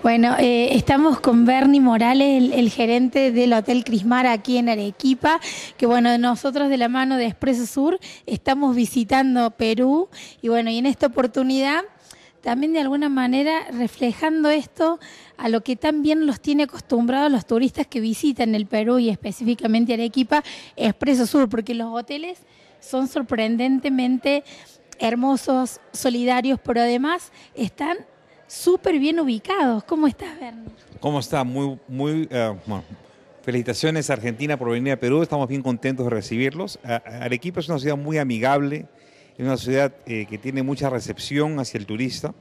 Bueno, eh, estamos con Bernie Morales, el, gerente del Hotel Crismar aquí en Arequipa, que bueno, nosotros de la mano de Expreso Sur estamos visitando Perú y bueno, y en esta oportunidad también de alguna manera reflejando esto a lo que también los tiene acostumbrados los turistas que visitan el Perú y específicamente Arequipa, Expreso Sur, porque los hoteles son sorprendentemente hermosos, solidarios, pero además están súper bien ubicados. ¿Cómo estás, Bernie? ¿Cómo está? Muy, muy, eh, bueno. Felicitaciones Argentina por venir a Perú, estamos bien contentos de recibirlos. Arequipa es una ciudad muy amigable, es una ciudad eh, que tiene mucha recepción hacia el turista.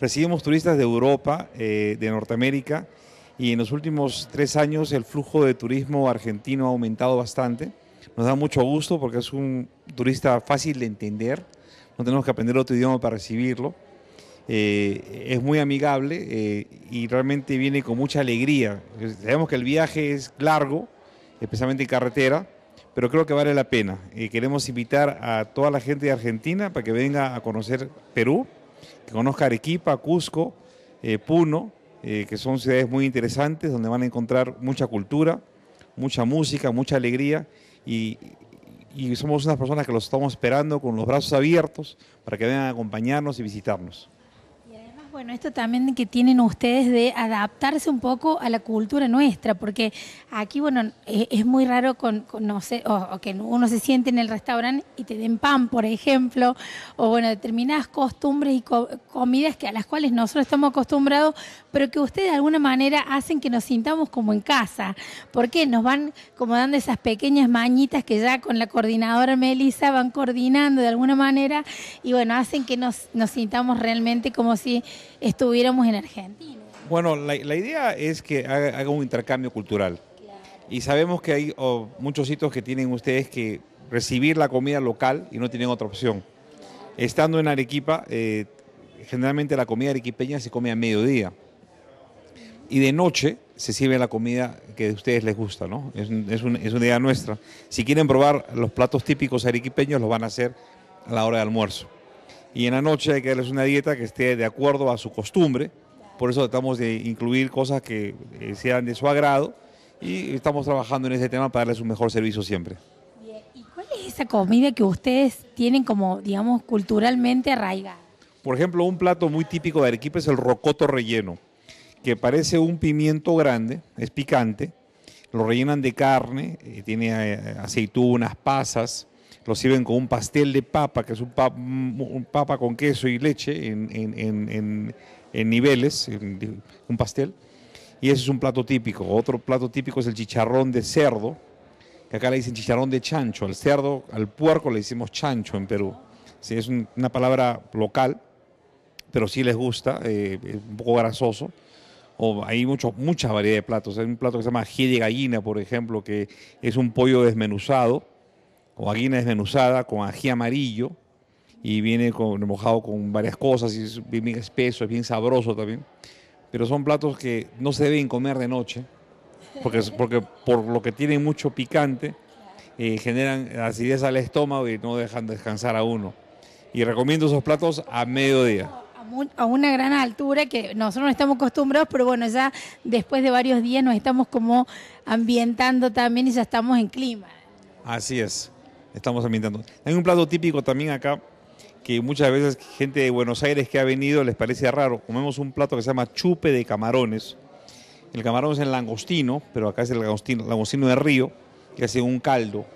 Recibimos turistas de Europa, eh, de Norteamérica, y en los últimos tres años el flujo de turismo argentino ha aumentado bastante. Nos da mucho gusto porque es un turista fácil de entender, no tenemos que aprender otro idioma para recibirlo. Eh, es muy amigable eh, y realmente viene con mucha alegría. Sabemos que el viaje es largo, especialmente en carretera, pero creo que vale la pena. Eh, queremos invitar a toda la gente de Argentina para que venga a conocer Perú, que conozca Arequipa, Cusco, Puno, que son ciudades muy interesantes donde van a encontrar mucha cultura, mucha música, mucha alegría y, y somos unas personas que los estamos esperando con los brazos abiertos para que vengan a acompañarnos y visitarnos. Bueno, esto también que tienen ustedes de adaptarse un poco a la cultura nuestra, porque aquí, bueno, e, es muy raro con, no sé, que uno se siente en el restaurante y te den pan, por ejemplo, o bueno, determinadas costumbres y comidas que a las cuales nosotros estamos acostumbrados, pero que ustedes de alguna manera hacen que nos sintamos como en casa, porque nos van como dando esas pequeñas mañitas que ya con la coordinadora Melissa van coordinando de alguna manera y bueno, hacen que nos, nos sintamos realmente como si estuviéramos en Argentina. Bueno, la, idea es que haga, un intercambio cultural. Y sabemos que hay oh, muchos sitios que tienen ustedes que recibir la comida local y no tienen otra opción. Estando en Arequipa, eh, generalmente la comida arequipeña se come a mediodía. Y de noche se sirve la comida que a ustedes les gusta, ¿no? Es, es una idea nuestra. Si quieren probar los platos típicos arequipeños, los van a hacer a la hora de almuerzo y en la noche hay que darles una dieta que esté de acuerdo a su costumbre. Por eso tratamos de incluir cosas que eh, sean de su agrado y estamos trabajando en ese tema para darles un mejor servicio siempre. ¿Y cuál es esa comida que ustedes tienen como, digamos, culturalmente arraigada? Por ejemplo, un plato muy típico de Arequipa es el rocoto relleno, que parece un pimiento grande, es picante, lo rellenan de carne, eh, tiene eh, aceitunas, pasas, lo sirven con un pastel de papa, que es un, papa con queso y leche en, niveles, un pastel. Y ese es un plato típico. Otro plato típico es el chicharrón de cerdo, que acá le dicen chicharrón de chancho. Al cerdo, al puerco le decimos chancho en Perú. Sí, es una palabra local, pero sí les gusta, eh, es un poco grasoso. o hay mucho, mucha variedad de platos. Hay un plato que se llama ají de gallina, por ejemplo, que es un pollo desmenuzado o aguina desmenuzada con ají amarillo y viene con, mojado con varias cosas y es bien, espeso, es bien sabroso también. Pero son platos que no se deben comer de noche porque, porque por lo que tienen mucho picante eh, generan acidez al estómago y no dejan descansar a uno. Y recomiendo esos platos a mediodía a una gran altura que nosotros no estamos acostumbrados, pero bueno, ya después de varios días nos estamos como ambientando también y ya estamos en clima. Así es estamos ambientando. Hay un plato típico también acá que muchas veces gente de Buenos Aires que ha venido les parece raro. Comemos un plato que se llama chupe de camarones. El camarón es el langostino, pero acá es el langostino, langostino de río, que hace un caldo.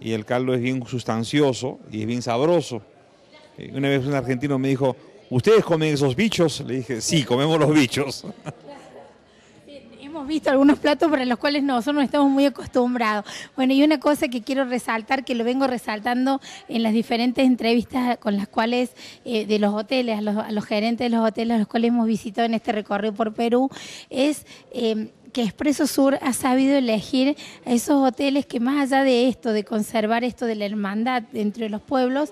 Y el caldo es bien sustancioso y es bien sabroso. Eh, una vez un argentino me dijo, ¿ustedes comen esos bichos? Le dije, sí, comemos los bichos. visto algunos platos para los cuales nosotros no estamos muy acostumbrados. Bueno, y una cosa que quiero resaltar, que lo vengo resaltando en las diferentes entrevistas con las cuales, eh, de los hoteles, a los, gerentes de los hoteles a los cuales hemos visitado en este recorrido por Perú, es... Eh, que Expreso Sur ha sabido elegir esos hoteles que más allá de esto, de conservar esto de la hermandad dentro de los pueblos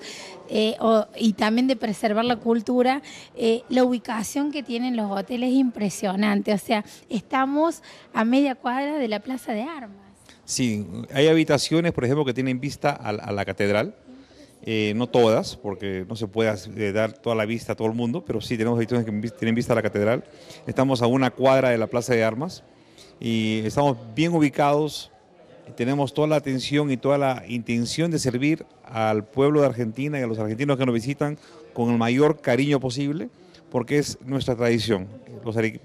eh, y también de preservar la cultura, eh, la ubicación que tienen los hoteles es impresionante. O sea, estamos a media cuadra de la Plaza de Armas. Sí, hay habitaciones, por ejemplo, que tienen vista a, la catedral. Eh, no todas, porque no se puede dar toda la vista a todo el mundo, pero sí tenemos habitaciones que tienen vista a la catedral. Estamos a una cuadra de la Plaza de Armas y estamos bien ubicados. Tenemos toda la atención y toda la intención de servir al pueblo de Argentina y a los argentinos que nos visitan con el mayor cariño posible, porque es nuestra tradición.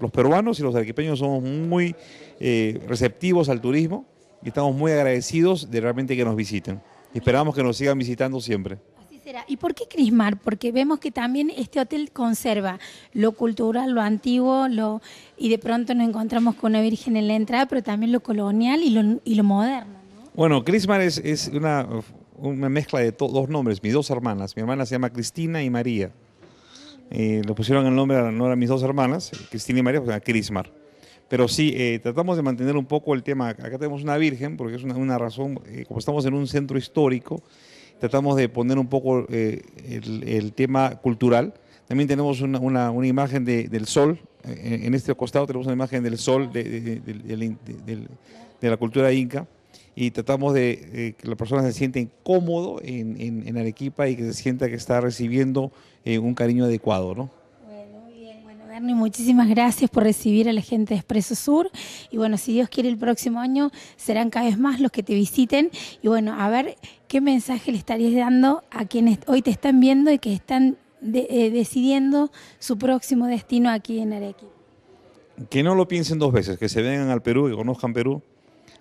Los, peruanos y los arequipeños somos muy eh, receptivos al turismo y estamos muy agradecidos de realmente que nos visiten. Esperamos que nos sigan visitando siempre. ¿Y por qué Crismar? Porque vemos que también este hotel conserva lo cultural, lo antiguo, lo y de pronto nos encontramos con una virgen en la entrada, pero también lo colonial y lo, y lo moderno. Bueno, Crismar es, una, una, mezcla de dos nombres, mis dos hermanas. Mi hermana se llama Cristina y María. Eh, lo pusieron el nombre a, no eran mis dos hermanas, Cristina y María, pues a Crismar. Pero sí, eh, tratamos de mantener un poco el tema. Acá tenemos una virgen, porque es una, una razón, eh, como estamos en un centro histórico, tratamos de poner un poco eh, el, tema cultural. También tenemos una, imagen del sol, eh, en, este costado tenemos una imagen del sol de, la cultura inca y tratamos de eh, que la persona se sienten cómodo en, en, Arequipa y que se sienta que está recibiendo un cariño adecuado, ¿no? Bernie, muchísimas gracias por recibir a la gente de Expreso Sur. Y bueno, si Dios quiere, el próximo año serán cada vez más los que te visiten. Y bueno, a ver qué mensaje le estarías dando a quienes hoy te están viendo y que están eh, decidiendo su próximo destino aquí en Arequipa. Que no lo piensen dos veces, que se vengan al Perú, y conozcan Perú,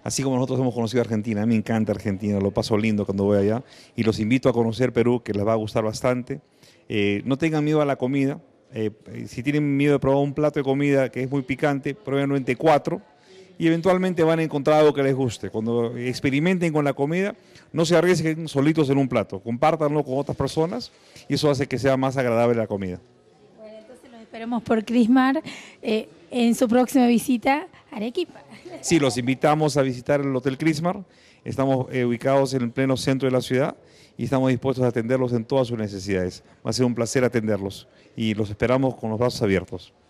así como nosotros hemos conocido Argentina. A mí me encanta Argentina, lo paso lindo cuando voy allá. Y los invito a conocer Perú, que les va a gustar bastante. Eh, no tengan miedo a la comida, eh, si tienen miedo de probar un plato de comida que es muy picante, prueben 94 y eventualmente van a encontrar algo que les guste. Cuando experimenten con la comida, no se arriesguen solitos en un plato, compártanlo con otras personas y eso hace que sea más agradable la comida. Bueno, entonces nos esperemos por Crismar eh, en su próxima visita Arequipa. Sí, los invitamos a visitar el Hotel Crismar. Estamos eh, ubicados en el pleno centro de la ciudad y estamos dispuestos a atenderlos en todas sus necesidades. Va a ser un placer atenderlos y los esperamos con los brazos abiertos.